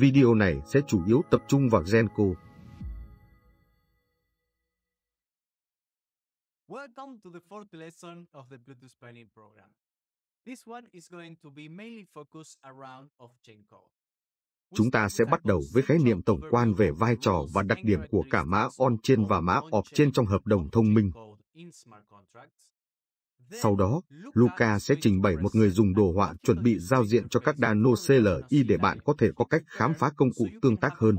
Video này sẽ chủ yếu tập trung vào Genco. Welcome to the fourth lesson of the Bluetooth Planning program. This one is going to be mainly focused around of Genco. Chúng ta sẽ bắt đầu với khái niệm tổng quan về vai trò và đặc điểm của cả mã on-chain và mã off-chain trong hợp đồng thông minh. Sau đó, Luca sẽ trình bày một người dùng đồ họa chuẩn bị giao diện cho các nano CLI để bạn có thể có cách khám phá công cụ tương tác hơn.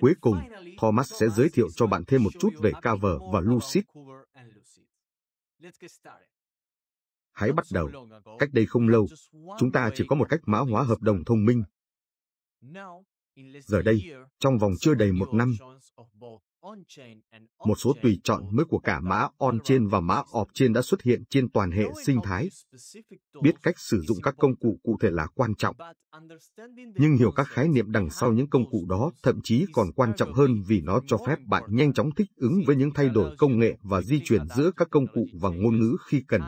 Cuối cùng, Thomas sẽ giới thiệu cho bạn thêm một chút về Cover và Lucid. Hãy bắt đầu. Cách đây không lâu, chúng ta chỉ có một cách mã hóa hợp đồng thông minh. Giờ đây, trong vòng chưa đầy một năm, một số tùy chọn mới của cả mã on-chain và mã off-chain đã xuất hiện trên toàn hệ sinh thái. Biết cách sử dụng các công cụ cụ thể là quan trọng. Nhưng hiểu các khái niệm đằng sau những công cụ đó thậm chí còn quan trọng hơn vì nó cho phép bạn nhanh chóng thích ứng với những thay đổi công nghệ và di chuyển giữa các công cụ và ngôn ngữ khi cần.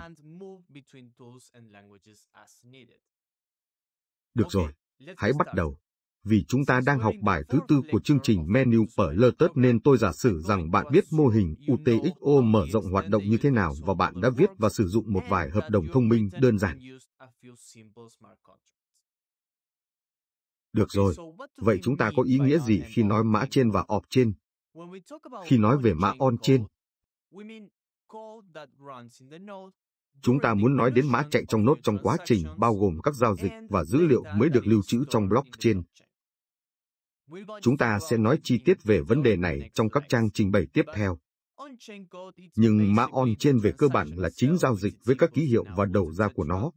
Được rồi, hãy bắt đầu vì chúng ta đang học bài thứ tư của chương trình Menu Perlertus nên tôi giả sử rằng bạn biết mô hình UTXO mở rộng hoạt động như thế nào và bạn đã viết và sử dụng một vài hợp đồng thông minh đơn giản. Được rồi, vậy chúng ta có ý nghĩa gì khi nói mã trên và ọp trên? Khi nói về mã on trên, chúng ta muốn nói đến mã chạy trong nốt trong quá trình bao gồm các giao dịch và dữ liệu mới được lưu trữ trong blockchain. Chúng ta sẽ nói chi tiết về vấn đề này trong các trang trình bày tiếp theo. Nhưng mã on-chain về cơ bản là chính giao dịch với các ký hiệu và đầu ra của nó,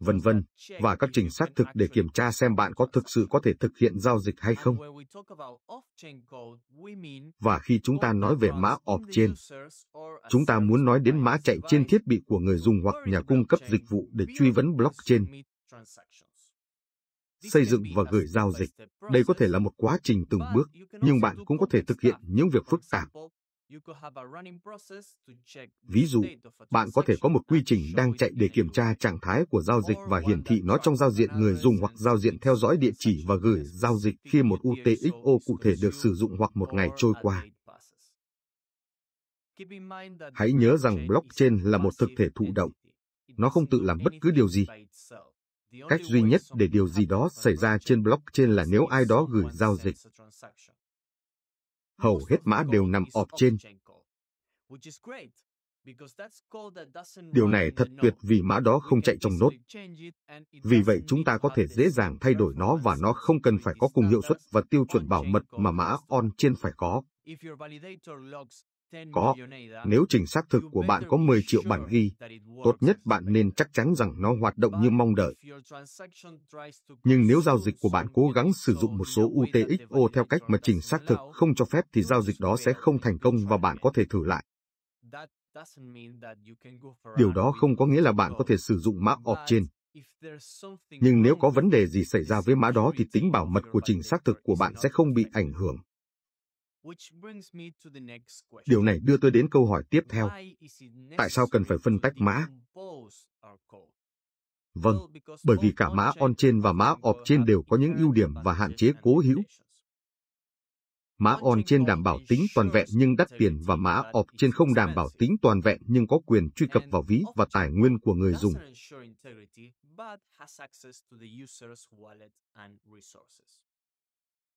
vân vân, và các trình xác thực để kiểm tra xem bạn có thực sự có thể thực hiện giao dịch hay không. Và khi chúng ta nói về mã off-chain, chúng ta muốn nói đến mã chạy trên thiết bị của người dùng hoặc nhà cung cấp dịch vụ để truy vấn blockchain xây dựng và gửi giao dịch. Đây có thể là một quá trình từng bước, nhưng bạn cũng có thể thực hiện những việc phức tạp. Ví dụ, bạn có thể có một quy trình đang chạy để kiểm tra trạng thái của giao dịch và hiển thị nó trong giao diện người dùng hoặc giao diện theo dõi địa chỉ và gửi giao dịch khi một UTXO cụ thể được sử dụng hoặc một ngày trôi qua. Hãy nhớ rằng blockchain là một thực thể thụ động. Nó không tự làm bất cứ điều gì. Cách duy nhất để điều gì đó xảy ra trên blockchain là nếu ai đó gửi giao dịch. Hầu hết mã đều nằm ọp trên. Điều này thật tuyệt vì mã đó không chạy trong nốt. Vì vậy chúng ta có thể dễ dàng thay đổi nó và nó không cần phải có cùng hiệu suất và tiêu chuẩn bảo mật mà mã on trên phải có. Có. Nếu trình xác thực của bạn có 10 triệu bản ghi, tốt nhất bạn nên chắc chắn rằng nó hoạt động như mong đợi. Nhưng nếu giao dịch của bạn cố gắng sử dụng một số UTXO theo cách mà trình xác thực không cho phép thì giao dịch đó sẽ không thành công và bạn có thể thử lại. Điều đó không có nghĩa là bạn có thể sử dụng mã opt trên. Nhưng nếu có vấn đề gì xảy ra với mã đó thì tính bảo mật của trình xác thực của bạn sẽ không bị ảnh hưởng. Điều này đưa tôi đến câu hỏi tiếp theo. Tại sao cần phải phân tách mã? Vâng, bởi vì cả mã on-chain và mã off-chain đều có những ưu điểm và hạn chế cố hữu. Mã on-chain đảm bảo tính toàn vẹn nhưng đắt tiền và mã off-chain không đảm bảo tính toàn vẹn nhưng có quyền truy cập vào ví và tài nguyên của người dùng.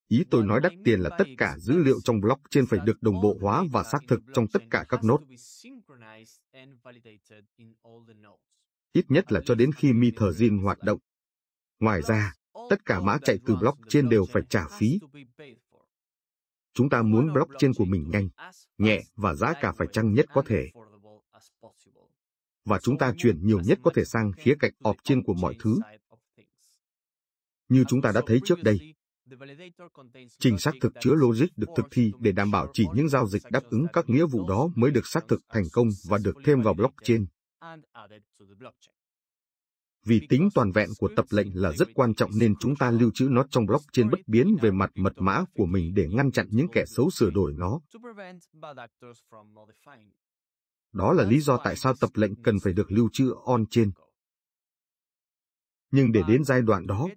Ý tôi nói đắt tiền là tất cả dữ liệu trong blockchain phải được đồng bộ hóa và xác thực trong tất cả các nốt. Ít nhất là cho đến khi Mithazin hoạt động. Ngoài ra, tất cả mã chạy từ blockchain đều phải trả phí. Chúng ta muốn blockchain của mình nhanh, nhẹ và giá cả phải chăng nhất có thể. Và chúng ta chuyển nhiều nhất có thể sang khía cạnh off-chain của mọi thứ. Như chúng ta đã thấy trước đây, Trình xác thực chứa logic được thực thi để đảm bảo chỉ những giao dịch đáp ứng các nghĩa vụ đó mới được xác thực thành công và được thêm vào blockchain. Vì tính toàn vẹn của tập lệnh là rất quan trọng nên chúng ta lưu trữ nó trong blockchain bất biến về mặt mật mã của mình để ngăn chặn những kẻ xấu sửa đổi nó. Đó là lý do tại sao tập lệnh cần phải được lưu trữ on-chain. Nhưng để đến giai đoạn đó,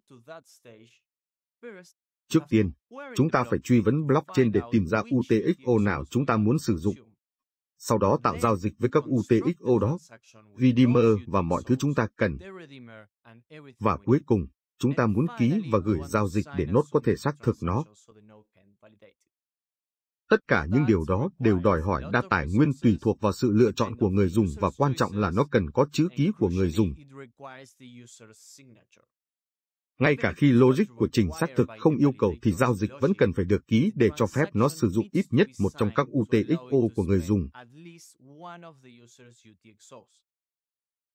Trước tiên, chúng ta phải truy vấn blockchain để tìm ra UTXO nào chúng ta muốn sử dụng. Sau đó tạo giao dịch với các UTXO đó, Redeemer và mọi thứ chúng ta cần. Và cuối cùng, chúng ta muốn ký và gửi giao dịch để nốt có thể xác thực nó. Tất cả những điều đó đều đòi hỏi đa tài nguyên tùy thuộc vào sự lựa chọn của người dùng và quan trọng là nó cần có chữ ký của người dùng. Ngay cả khi logic của trình xác thực không yêu cầu thì giao dịch vẫn cần phải được ký để cho phép nó sử dụng ít nhất một trong các UTXO của người dùng.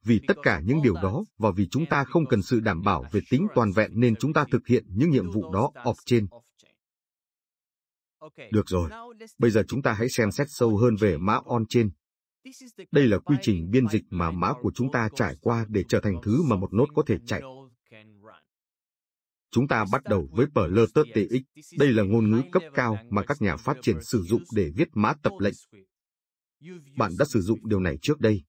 Vì tất cả những điều đó và vì chúng ta không cần sự đảm bảo về tính toàn vẹn nên chúng ta thực hiện những nhiệm vụ đó off-chain. Được rồi, bây giờ chúng ta hãy xem xét sâu hơn về mã on-chain. Đây là quy trình biên dịch mà mã của chúng ta trải qua để trở thành thứ mà một nốt có thể chạy. Chúng ta bắt đầu với TX. Đây là ngôn ngữ cấp cao mà các nhà phát triển sử dụng để viết mã tập lệnh. Bạn đã sử dụng điều này trước đây.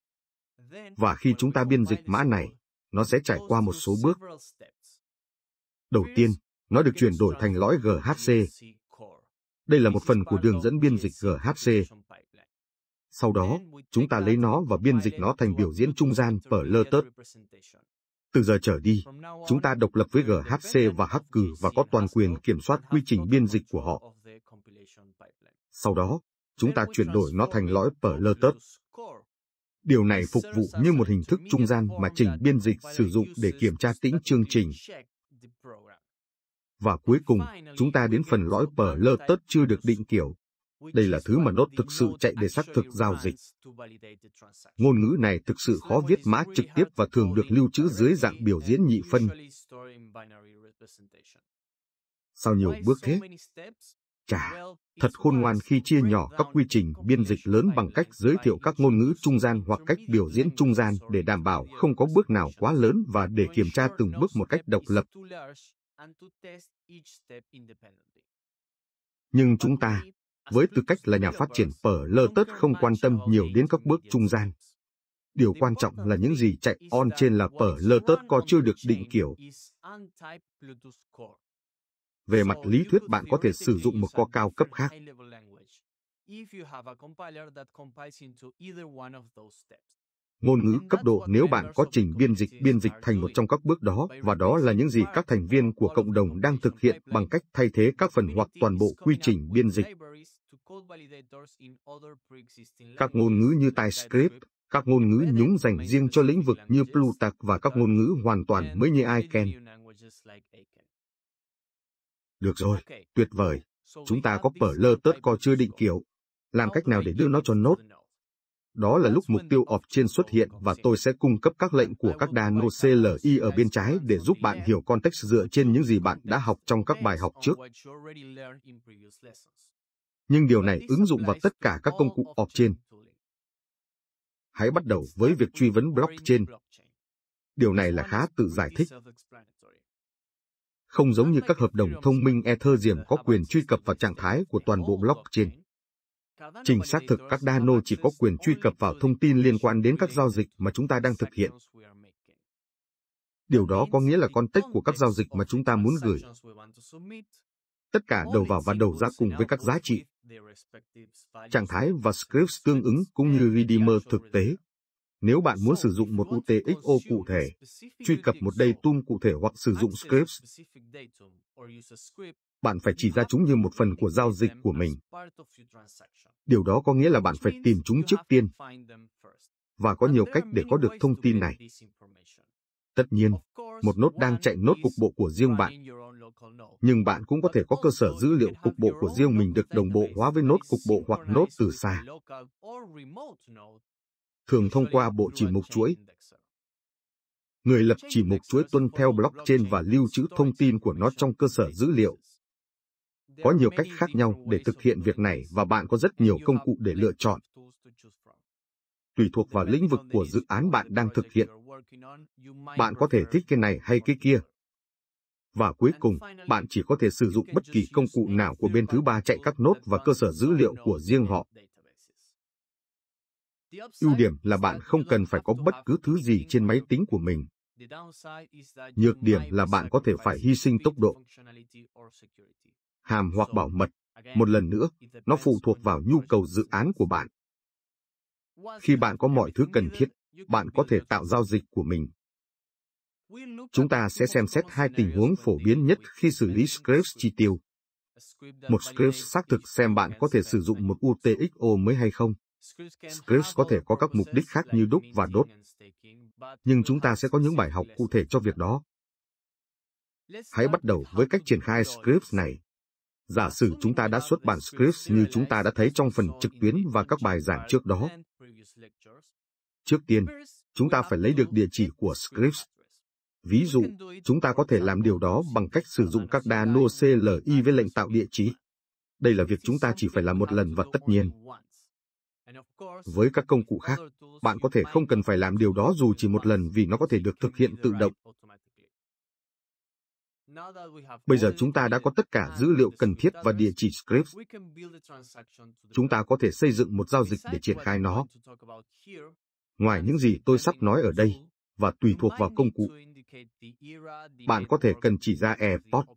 Và khi chúng ta biên dịch mã này, nó sẽ trải qua một số bước. Đầu tiên, nó được chuyển đổi thành lõi GHC. Đây là một phần của đường dẫn biên dịch GHC. Sau đó, chúng ta lấy nó và biên dịch nó thành biểu diễn trung gian PLTT. Từ giờ trở đi, chúng ta độc lập với GHC và hacker và có toàn quyền kiểm soát quy trình biên dịch của họ. Sau đó, chúng ta chuyển đổi nó thành lõi Perlertus. Điều này phục vụ như một hình thức trung gian mà trình biên dịch sử dụng để kiểm tra tĩnh chương trình. Và cuối cùng, chúng ta đến phần lõi Perlertus chưa được định kiểu, đây là thứ mà nốt thực sự chạy để xác thực giao dịch. Ngôn ngữ này thực sự khó viết mã trực tiếp và thường được lưu trữ dưới dạng biểu diễn nhị phân. Sau nhiều bước thế, chà, thật khôn ngoan khi chia nhỏ các quy trình biên dịch lớn bằng cách giới thiệu các ngôn ngữ trung gian hoặc cách biểu diễn trung gian để đảm bảo không có bước nào quá lớn và để kiểm tra từng bước một cách độc lập. Nhưng chúng ta, với tư cách là nhà phát triển pở lơ tớt không quan tâm nhiều đến các bước trung gian. Điều quan trọng là những gì chạy on trên là pở lơ tớt co chưa được định kiểu. Về mặt lý thuyết bạn có thể sử dụng một co cao cấp khác. Ngôn ngữ cấp độ nếu bạn có trình biên dịch biên dịch thành một trong các bước đó và đó là những gì các thành viên của cộng đồng đang thực hiện bằng cách thay thế các phần hoặc toàn bộ quy trình biên dịch. Các ngôn ngữ như TypeScript, các ngôn ngữ nhúng dành riêng cho lĩnh vực như Plutarch và các ngôn ngữ hoàn toàn mới như Aiken. Được rồi, tuyệt vời. Chúng ta có Perler lơ tớt co chưa định kiểu. Làm cách nào để đưa nó cho nốt? Đó là lúc mục tiêu ọp trên xuất hiện và tôi sẽ cung cấp các lệnh của các đa no CLI ở bên trái để giúp bạn hiểu context dựa trên những gì bạn đã học trong các bài học trước nhưng điều này ứng dụng vào tất cả các công cụ blockchain. Hãy bắt đầu với việc truy vấn blockchain. Điều này là khá tự giải thích. Không giống như các hợp đồng thông minh Ethereum có quyền truy cập vào trạng thái của toàn bộ blockchain. Trình xác thực các Dano chỉ có quyền truy cập vào thông tin liên quan đến các giao dịch mà chúng ta đang thực hiện. Điều đó có nghĩa là context của các giao dịch mà chúng ta muốn gửi. Tất cả đầu vào và đầu ra cùng với các giá trị Trạng thái và scripts tương ứng cũng như Redeemer thực tế. Nếu bạn muốn sử dụng một UTXO cụ thể, truy cập một datum cụ thể hoặc sử dụng scripts, bạn phải chỉ ra chúng như một phần của giao dịch của mình. Điều đó có nghĩa là bạn phải tìm chúng trước tiên. Và có nhiều cách để có được thông tin này. Tất nhiên, một nốt đang chạy nốt cục bộ của riêng bạn nhưng bạn cũng có thể có cơ sở dữ liệu cục bộ của riêng mình được đồng bộ hóa với nốt cục bộ hoặc nốt từ xa, thường thông qua bộ chỉ mục chuỗi. Người lập chỉ mục chuỗi tuân theo blockchain và lưu trữ thông tin của nó trong cơ sở dữ liệu. Có nhiều cách khác nhau để thực hiện việc này và bạn có rất nhiều công cụ để lựa chọn. Tùy thuộc vào lĩnh vực của dự án bạn đang thực hiện. Bạn có thể thích cái này hay cái kia, và cuối cùng, bạn chỉ có thể sử dụng bất kỳ công cụ nào của bên thứ ba chạy các nốt và cơ sở dữ liệu của riêng họ. Ưu điểm là bạn không cần phải có bất cứ thứ gì trên máy tính của mình. Nhược điểm là bạn có thể phải hy sinh tốc độ, hàm hoặc bảo mật. Một lần nữa, nó phụ thuộc vào nhu cầu dự án của bạn. Khi bạn có mọi thứ cần thiết, bạn có thể tạo giao dịch của mình. Chúng ta sẽ xem xét hai tình huống phổ biến nhất khi xử lý scripts chi tiêu. Một Scraps xác thực xem bạn có thể sử dụng một UTXO mới hay không. Scripts có thể có các mục đích khác như đúc và đốt, nhưng chúng ta sẽ có những bài học cụ thể cho việc đó. Hãy bắt đầu với cách triển khai Scripts này. Giả sử chúng ta đã xuất bản Scripts như chúng ta đã thấy trong phần trực tuyến và các bài giảng trước đó. Trước tiên, chúng ta phải lấy được địa chỉ của Scripts. Ví dụ, chúng ta có thể làm điều đó bằng cách sử dụng các đa nô CLI với lệnh tạo địa chỉ. Đây là việc chúng ta chỉ phải làm một lần và tất nhiên. Với các công cụ khác, bạn có thể không cần phải làm điều đó dù chỉ một lần vì nó có thể được thực hiện tự động. Bây giờ chúng ta đã có tất cả dữ liệu cần thiết và địa chỉ script. Chúng ta có thể xây dựng một giao dịch để triển khai nó. Ngoài những gì tôi sắp nói ở đây, và tùy thuộc vào công cụ. Bạn có thể cần chỉ ra AirPods,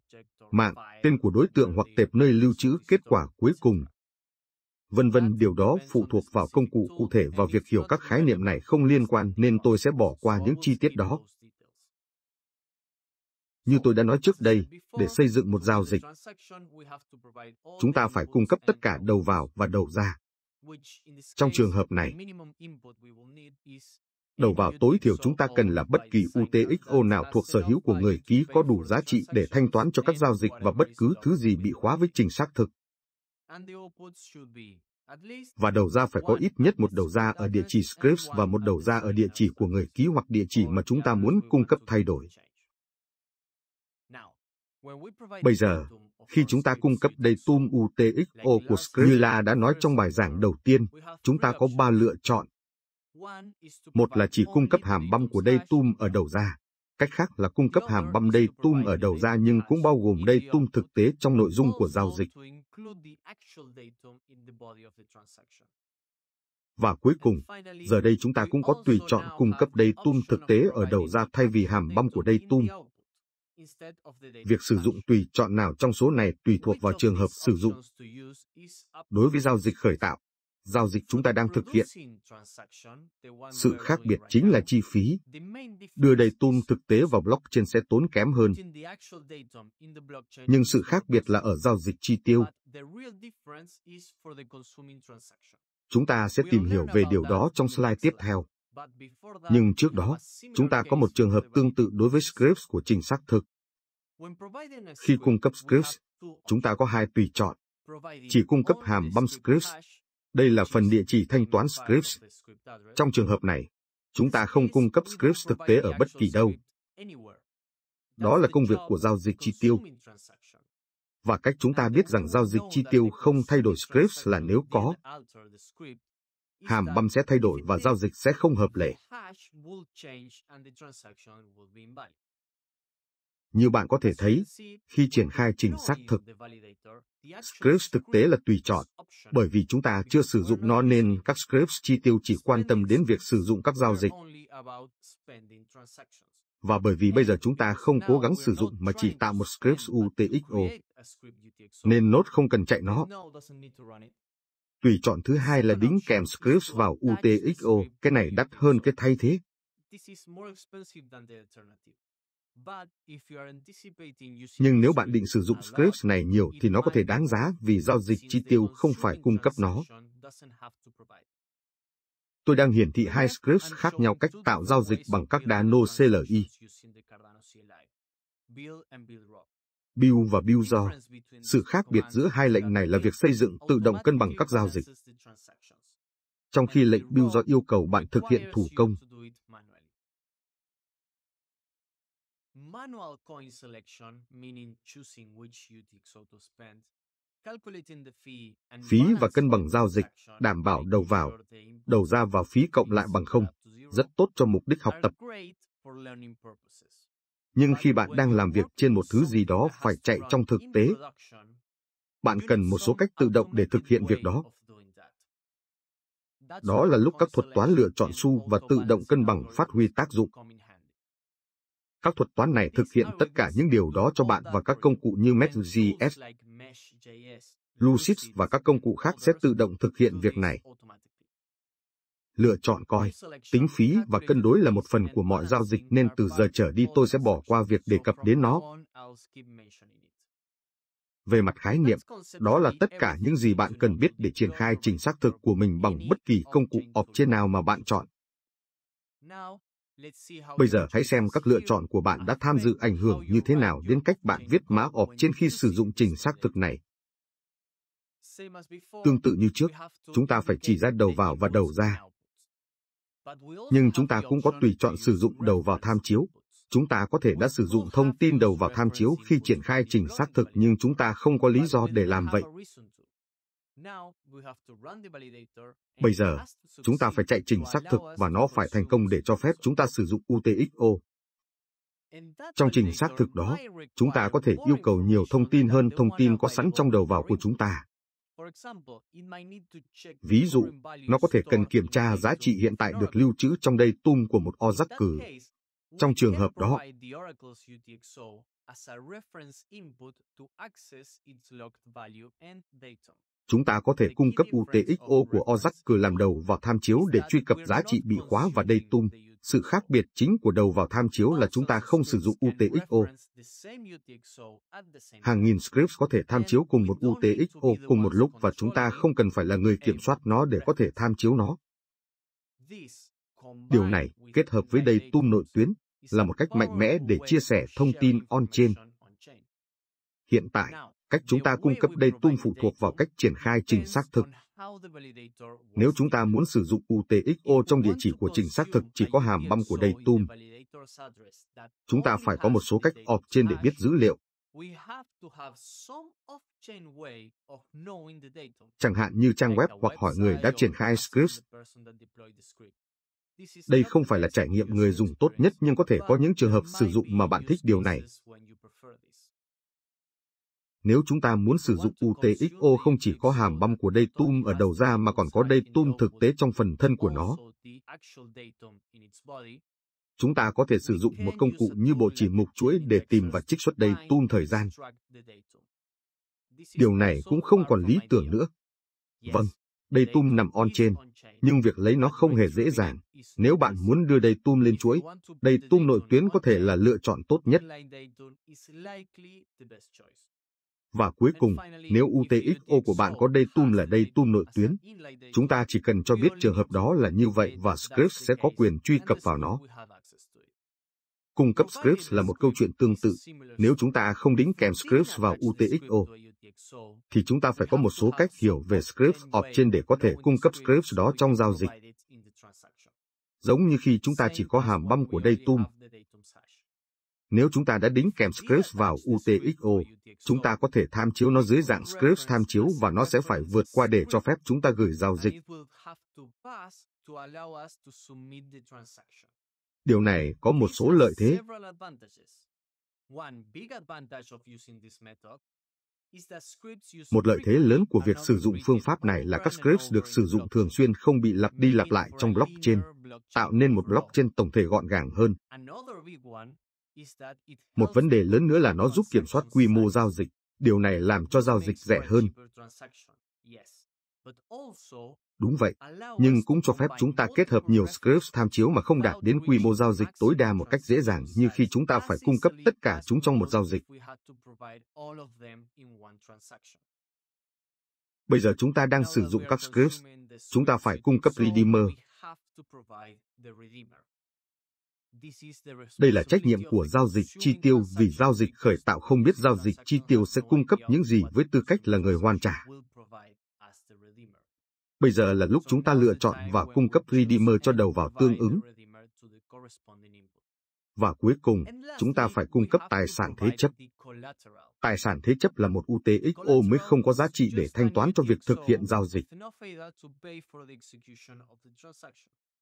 mạng, tên của đối tượng hoặc tệp nơi lưu trữ kết quả cuối cùng. Vân vân điều đó phụ thuộc vào công cụ cụ thể và việc hiểu các khái niệm này không liên quan nên tôi sẽ bỏ qua những chi tiết đó. Như tôi đã nói trước đây, để xây dựng một giao dịch, chúng ta phải cung cấp tất cả đầu vào và đầu ra. Trong trường hợp này, đầu vào tối thiểu chúng ta cần là bất kỳ UTXO nào thuộc sở hữu của người ký có đủ giá trị để thanh toán cho các giao dịch và bất cứ thứ gì bị khóa với trình xác thực. Và đầu ra phải có ít nhất một đầu ra ở địa chỉ scripts và một đầu ra ở địa chỉ của người ký hoặc địa chỉ mà chúng ta muốn cung cấp thay đổi. Bây giờ, khi chúng ta cung cấp datum UTXO của Script, như là đã nói trong bài giảng đầu tiên, chúng ta có ba lựa chọn. Một là chỉ cung cấp hàm băm của tum ở đầu ra. Cách khác là cung cấp hàm băm tum ở đầu ra nhưng cũng bao gồm tum thực tế trong nội dung của giao dịch. Và cuối cùng, giờ đây chúng ta cũng có tùy chọn cung cấp tum thực tế ở đầu ra thay vì hàm băm của tum. Việc sử dụng tùy chọn nào trong số này tùy thuộc vào trường hợp sử dụng. Đối với giao dịch khởi tạo, giao dịch chúng ta đang thực hiện. Sự khác biệt chính là chi phí. Đưa đầy tôm thực tế vào blockchain sẽ tốn kém hơn. Nhưng sự khác biệt là ở giao dịch chi tiêu. Chúng ta sẽ tìm hiểu về điều đó trong slide tiếp theo. Nhưng trước đó, chúng ta có một trường hợp tương tự đối với scripts của trình xác thực. Khi cung cấp scripts, chúng ta có hai tùy chọn. Chỉ cung cấp hàm bump scripts đây là phần địa chỉ thanh toán scripts. Trong trường hợp này, chúng ta không cung cấp scripts thực tế ở bất kỳ đâu. Đó là công việc của giao dịch chi tiêu. Và cách chúng ta biết rằng giao dịch chi tiêu không thay đổi scripts là nếu có. Hàm băm sẽ thay đổi và giao dịch sẽ không hợp lệ. Như bạn có thể thấy, khi triển khai trình xác thực, scripts thực tế là tùy chọn, bởi vì chúng ta chưa sử dụng nó nên các scripts chi tiêu chỉ quan tâm đến việc sử dụng các giao dịch. Và bởi vì bây giờ chúng ta không cố gắng sử dụng mà chỉ tạo một script UTXO, nên nốt không cần chạy nó. Tùy chọn thứ hai là đính kèm scripts vào UTXO, cái này đắt hơn cái thay thế. Nhưng nếu bạn định sử dụng scripts này nhiều thì nó có thể đáng giá vì giao dịch chi tiêu không phải cung cấp nó. Tôi đang hiển thị hai scripts khác nhau cách tạo giao dịch bằng các Dano CLI. Bill và Bill do. Sự khác biệt giữa hai lệnh này là việc xây dựng tự động cân bằng các giao dịch. Trong khi lệnh Bill do yêu cầu bạn thực hiện thủ công, manual coin selection, meaning choosing which UTXO to spend, Phí và cân bằng giao dịch, đảm bảo đầu vào, đầu ra và phí cộng lại bằng không, rất tốt cho mục đích học tập. Nhưng khi bạn đang làm việc trên một thứ gì đó phải chạy trong thực tế, bạn cần một số cách tự động để thực hiện việc đó. Đó là lúc các thuật toán lựa chọn xu và tự động cân bằng phát huy tác dụng. Các thuật toán này thực hiện tất cả những điều đó cho bạn và các công cụ như Mesh.js, Lucid và các công cụ khác sẽ tự động thực hiện việc này. Lựa chọn coi, tính phí và cân đối là một phần của mọi giao dịch nên từ giờ trở đi tôi sẽ bỏ qua việc đề cập đến nó. Về mặt khái niệm, đó là tất cả những gì bạn cần biết để triển khai trình xác thực của mình bằng bất kỳ công cụ blockchain nào mà bạn chọn. Bây giờ hãy xem các lựa chọn của bạn đã tham dự ảnh hưởng như thế nào đến cách bạn viết mã ọp trên khi sử dụng trình xác thực này. Tương tự như trước, chúng ta phải chỉ ra đầu vào và đầu ra. Nhưng chúng ta cũng có tùy chọn sử dụng đầu vào tham chiếu. Chúng ta có thể đã sử dụng thông tin đầu vào tham chiếu khi triển khai trình xác thực nhưng chúng ta không có lý do để làm vậy. Bây giờ, chúng ta phải chạy trình xác thực và nó phải thành công để cho phép chúng ta sử dụng UTXO. Trong trình xác thực đó, chúng ta có thể yêu cầu nhiều thông tin hơn thông tin có sẵn trong đầu vào của chúng ta. Ví dụ, nó có thể cần kiểm tra giá trị hiện tại được lưu trữ trong đây tum của một o cử. Trong trường hợp đó, as a reference input to access its locked value and datum chúng ta có thể cung cấp UTXO của OZAC làm đầu vào tham chiếu để truy cập giá trị bị khóa và đây tung. Sự khác biệt chính của đầu vào tham chiếu là chúng ta không sử dụng UTXO. Hàng nghìn scripts có thể tham chiếu cùng một UTXO cùng một lúc và chúng ta không cần phải là người kiểm soát nó để có thể tham chiếu nó. Điều này, kết hợp với đây tung nội tuyến, là một cách mạnh mẽ để chia sẻ thông tin on-chain. Hiện tại, Cách chúng ta cung cấp datum phụ thuộc vào cách triển khai trình xác thực. Nếu chúng ta muốn sử dụng UTXO trong địa chỉ của trình xác thực chỉ có hàm băm của datum, chúng ta phải có một số cách off-chain để biết dữ liệu. Chẳng hạn như trang web hoặc hỏi người đã triển khai scripts. Đây không phải là trải nghiệm người dùng tốt nhất nhưng có thể có những trường hợp sử dụng mà bạn thích điều này. Nếu chúng ta muốn sử dụng UTXO không chỉ có hàm băm của datum ở đầu ra mà còn có datum thực tế trong phần thân của nó. Chúng ta có thể sử dụng một công cụ như bộ chỉ mục chuỗi để tìm và trích xuất datum thời gian. Điều này cũng không còn lý tưởng nữa. Vâng, datum nằm on-chain, nhưng việc lấy nó không hề dễ dàng. Nếu bạn muốn đưa datum lên chuỗi, datum nội tuyến có thể là lựa chọn tốt nhất. Và cuối cùng, nếu UTXO của bạn có đây datum là đây datum nội tuyến, chúng ta chỉ cần cho biết trường hợp đó là như vậy và Scripps sẽ có quyền truy cập vào nó. Cung cấp Scripps là một câu chuyện tương tự. Nếu chúng ta không đính kèm Scripps vào UTXO, thì chúng ta phải có một số cách hiểu về Scripps ở trên để có thể cung cấp Scripps đó trong giao dịch. Giống như khi chúng ta chỉ có hàm băm của datum, nếu chúng ta đã đính kèm Scripts vào UTXO, chúng ta có thể tham chiếu nó dưới dạng Scripts tham chiếu và nó sẽ phải vượt qua để cho phép chúng ta gửi giao dịch. Điều này có một số lợi thế. Một lợi thế lớn của việc sử dụng phương pháp này là các scripts được sử dụng thường xuyên không bị lặp đi lặp lại trong blockchain, tạo nên một blockchain tổng thể gọn gàng hơn. Một vấn đề lớn nữa là nó giúp kiểm soát quy mô giao dịch, điều này làm cho giao dịch rẻ hơn. Đúng vậy, nhưng cũng cho phép chúng ta kết hợp nhiều scripts tham chiếu mà không đạt đến quy mô giao dịch tối đa một cách dễ dàng như khi chúng ta phải cung cấp tất cả chúng trong một giao dịch. Bây giờ chúng ta đang sử dụng các scripts, chúng ta phải cung cấp redeemer. Đây là trách nhiệm của giao dịch chi tiêu vì giao dịch khởi tạo không biết giao dịch chi tiêu sẽ cung cấp những gì với tư cách là người hoàn trả. Bây giờ là lúc chúng ta lựa chọn và cung cấp Redeemer cho đầu vào tương ứng. Và cuối cùng, chúng ta phải cung cấp tài sản thế chấp. Tài sản thế chấp là một UTXO mới không có giá trị để thanh toán cho việc thực hiện giao dịch.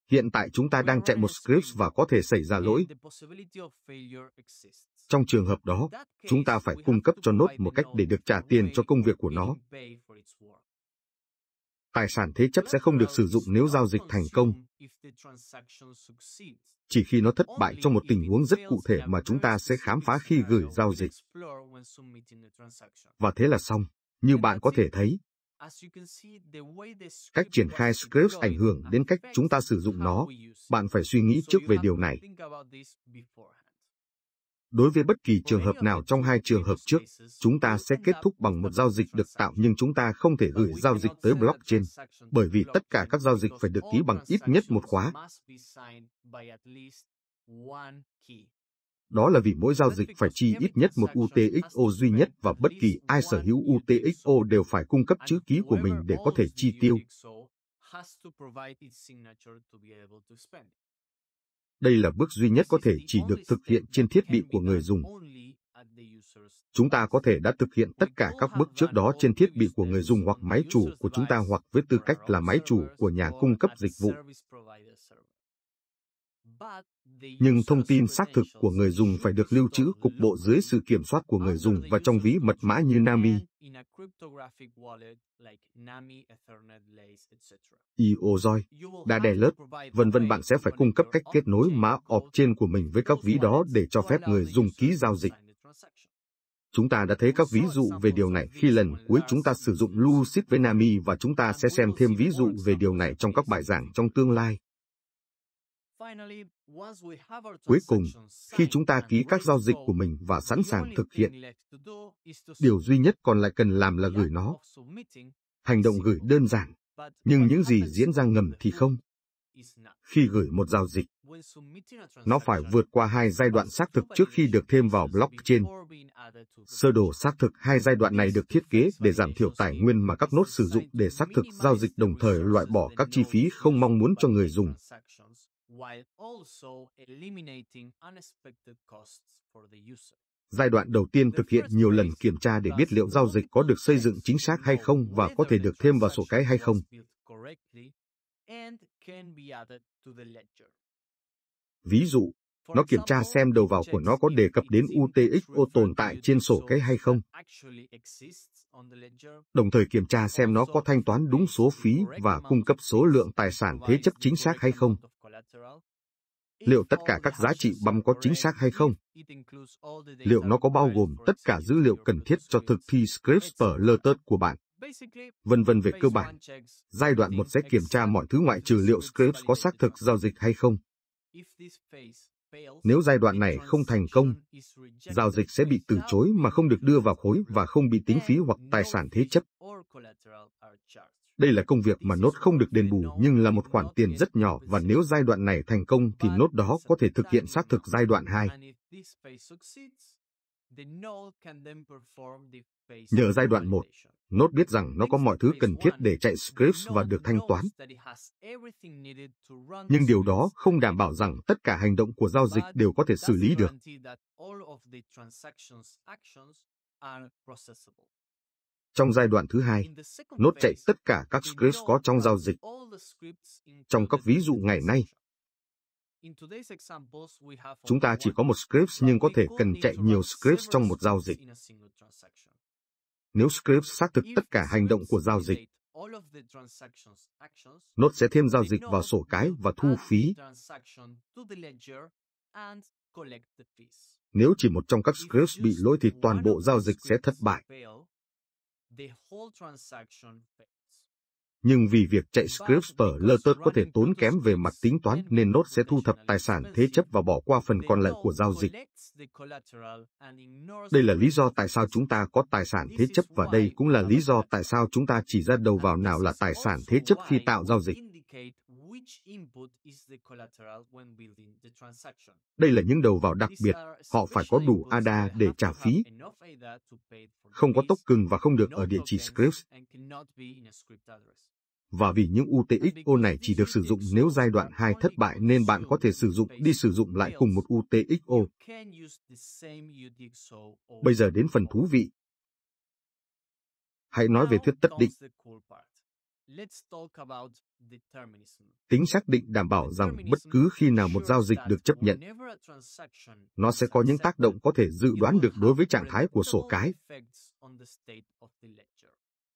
Hiện tại chúng ta đang chạy một script và có thể xảy ra lỗi. Trong trường hợp đó, chúng ta phải cung cấp cho nốt một cách để được trả tiền cho công việc của nó. Tài sản thế chấp sẽ không được sử dụng nếu giao dịch thành công. Chỉ khi nó thất bại trong một tình huống rất cụ thể mà chúng ta sẽ khám phá khi gửi giao dịch. Và thế là xong. Như bạn có thể thấy, Cách triển khai scripts ảnh hưởng đến cách chúng ta sử dụng nó. Bạn phải suy nghĩ trước về điều này. Đối với bất kỳ trường hợp nào trong hai trường hợp trước, chúng ta sẽ kết thúc bằng một giao dịch được tạo nhưng chúng ta không thể gửi giao dịch tới blockchain, bởi vì tất cả các giao dịch phải được ký bằng ít nhất một khóa đó là vì mỗi giao dịch phải chi ít nhất một UTXO duy nhất và bất kỳ ai sở hữu UTXO đều phải cung cấp chữ ký của mình để có thể chi tiêu. Đây là bước duy nhất có thể chỉ được thực hiện trên thiết bị của người dùng. Chúng ta có thể đã thực hiện tất cả các bước trước đó trên thiết bị của người dùng hoặc máy chủ của chúng ta hoặc với tư cách là máy chủ của nhà cung cấp dịch vụ nhưng thông tin xác thực của người dùng phải được lưu trữ cục bộ dưới sự kiểm soát của người dùng và trong ví mật mã như NAMI. EOZOI, đã đè lớp, vân vân bạn sẽ phải cung cấp cách kết nối mã ọp trên của mình với các ví đó để cho phép người dùng ký giao dịch. Chúng ta đã thấy các ví dụ về điều này khi lần cuối chúng ta sử dụng Lucid với Nami và chúng ta sẽ xem thêm ví dụ về điều này trong các bài giảng trong tương lai. Cuối cùng, khi chúng ta ký các giao dịch của mình và sẵn sàng thực hiện, điều duy nhất còn lại cần làm là gửi nó. Hành động gửi đơn giản, nhưng những gì diễn ra ngầm thì không. Khi gửi một giao dịch, nó phải vượt qua hai giai đoạn xác thực trước khi được thêm vào blockchain. Sơ đồ xác thực hai giai đoạn này được thiết kế để giảm thiểu tài nguyên mà các nốt sử dụng để xác thực giao dịch đồng thời loại bỏ các chi phí không mong muốn cho người dùng while also eliminating unexpected costs for the user. Giai đoạn đầu tiên thực hiện nhiều lần kiểm tra để biết liệu giao dịch có được xây dựng chính xác hay không và có thể được thêm vào sổ cái hay không. Ví dụ, nó kiểm tra xem đầu vào của nó có đề cập đến UTXO tồn tại trên sổ cái hay không, đồng thời kiểm tra xem nó có thanh toán đúng số phí và cung cấp số lượng tài sản thế chấp chính xác hay không. Liệu tất cả các giá trị băm có chính xác hay không? Liệu nó có bao gồm tất cả dữ liệu cần thiết cho thực thi Scripts Alerted của bạn? Vân vân về cơ bản, giai đoạn 1 sẽ kiểm tra mọi thứ ngoại trừ liệu Scripts có xác thực giao dịch hay không. Nếu giai đoạn này không thành công, giao dịch sẽ bị từ chối mà không được đưa vào khối và không bị tính phí hoặc tài sản thế chấp. Đây là công việc mà nốt không được đền bù nhưng là một khoản tiền rất nhỏ và nếu giai đoạn này thành công thì nốt đó có thể thực hiện xác thực giai đoạn 2. Nhờ giai đoạn 1, node biết rằng nó có mọi thứ cần thiết để chạy scripts và được thanh toán. Nhưng điều đó không đảm bảo rằng tất cả hành động của giao dịch đều có thể xử lý được. Trong giai đoạn thứ hai, Nốt chạy tất cả các scripts có trong giao dịch. Trong các ví dụ ngày nay, chúng ta chỉ có một scripts nhưng có thể cần chạy nhiều scripts trong một giao dịch. Nếu Scraps xác thực tất cả hành động của giao dịch, Nốt sẽ thêm giao dịch vào sổ cái và thu phí. Nếu chỉ một trong các scripts bị lỗi thì toàn bộ giao dịch sẽ thất bại nhưng vì việc chạy scripts ở Lotus có thể tốn kém về mặt tính toán nên nốt sẽ thu thập tài sản thế chấp và bỏ qua phần còn lại của giao dịch. Đây là lý do tại sao chúng ta có tài sản thế chấp và đây cũng là lý do tại sao chúng ta chỉ ra đầu vào nào là tài sản thế chấp khi tạo giao dịch. Đây là những đầu vào đặc biệt, họ phải có đủ ADA để trả phí, không có tốc cưng và không được ở địa chỉ scripts. Và vì những UTXO này chỉ được sử dụng nếu giai đoạn 2 thất bại nên bạn có thể sử dụng đi sử dụng lại cùng một UTXO. Bây giờ đến phần thú vị. Hãy nói về thuyết tất định. Tính xác định đảm bảo rằng bất cứ khi nào một giao dịch được chấp nhận, nó sẽ có những tác động có thể dự đoán được đối với trạng thái của sổ cái.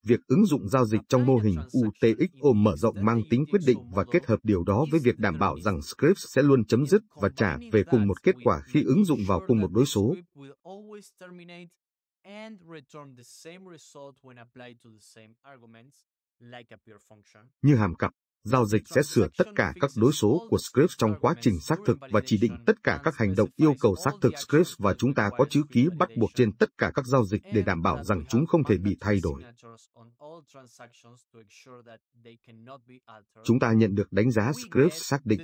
Việc ứng dụng giao dịch trong mô hình UTXO mở rộng mang tính quyết định và kết hợp điều đó với việc đảm bảo rằng scripts sẽ luôn chấm dứt và trả về cùng một kết quả khi ứng dụng vào cùng một đối số and return the same result when applied to the same arguments, như hàm cặp, giao dịch sẽ sửa tất cả các đối số của script trong quá trình xác thực và chỉ định tất cả các hành động yêu cầu xác thực script và chúng ta có chữ ký bắt buộc trên tất cả các giao dịch để đảm bảo rằng chúng không thể bị thay đổi. Chúng ta nhận được đánh giá script xác định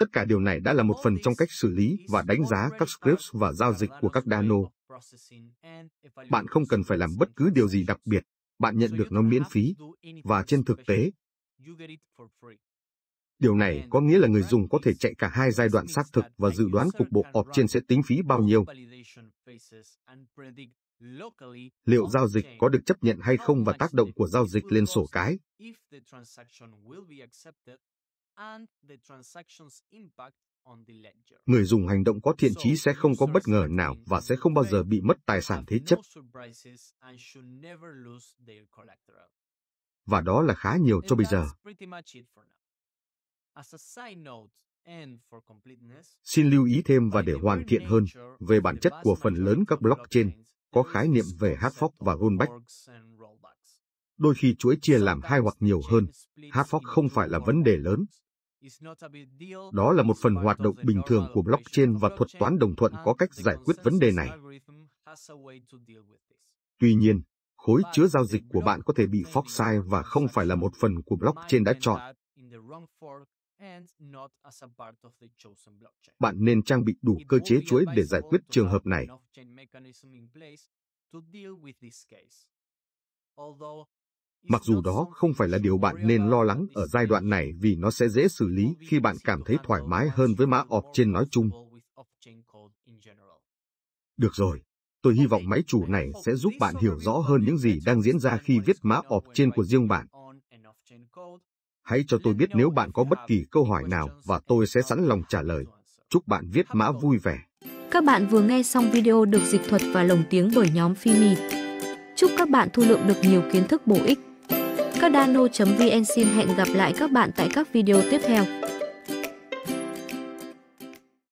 Tất cả điều này đã là một phần trong cách xử lý và đánh giá các scripts và giao dịch của các Dano. Bạn không cần phải làm bất cứ điều gì đặc biệt, bạn nhận được nó miễn phí. Và trên thực tế, Điều này có nghĩa là người dùng có thể chạy cả hai giai đoạn xác thực và dự đoán cục bộ ọp trên sẽ tính phí bao nhiêu. Liệu giao dịch có được chấp nhận hay không và tác động của giao dịch lên sổ cái? Người dùng hành động có thiện trí sẽ không có bất ngờ nào và sẽ không bao giờ bị mất tài sản thế chấp. Và đó là khá nhiều cho bây giờ. Xin lưu ý thêm và để hoàn thiện hơn về bản chất của phần lớn các blockchain có khái niệm về hardfork và rollback. Đôi khi chuỗi chia làm hai hoặc nhiều hơn, hardfork không phải là vấn đề lớn đó là một phần hoạt động bình thường của blockchain và thuật toán đồng thuận có cách giải quyết vấn đề này. Tuy nhiên, khối chứa giao dịch của bạn có thể bị fork sai và không phải là một phần của blockchain đã chọn. Bạn nên trang bị đủ cơ chế chuỗi để giải quyết trường hợp này. Mặc dù đó không phải là điều bạn nên lo lắng ở giai đoạn này vì nó sẽ dễ xử lý khi bạn cảm thấy thoải mái hơn với mã ọp trên nói chung. Được rồi, tôi hy vọng máy chủ này sẽ giúp bạn hiểu rõ hơn những gì đang diễn ra khi viết mã ọp trên của riêng bạn. Hãy cho tôi biết nếu bạn có bất kỳ câu hỏi nào và tôi sẽ sẵn lòng trả lời. Chúc bạn viết mã vui vẻ. Các bạn vừa nghe xong video được dịch thuật và lồng tiếng bởi nhóm Fimi. Chúc các bạn thu lượng được nhiều kiến thức bổ ích. Các Cardano.vn xin hẹn gặp lại các bạn tại các video tiếp theo.